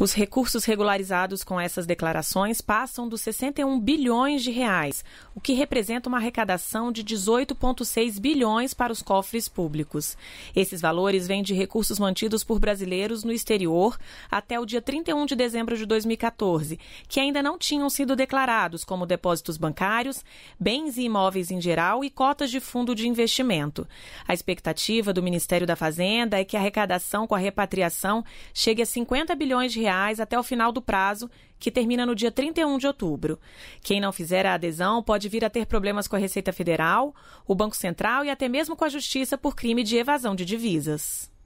Os recursos regularizados com essas declarações passam dos 61 bilhões de reais, o que representa uma arrecadação de 18,6 bilhões para os cofres públicos. Esses valores vêm de recursos mantidos por brasileiros no exterior até o dia 31 de dezembro de 2014, que ainda não tinham sido declarados como depósitos bancários, bens e imóveis em geral e cotas de fundo de investimento. A expectativa do Ministério da Fazenda é que a arrecadação com a repatriação chegue a 50 bilhões de reais reais até o final do prazo, que termina no dia 31 de outubro. Quem não fizer a adesão pode vir a ter problemas com a Receita Federal, o Banco Central e até mesmo com a Justiça por crime de evasão de divisas.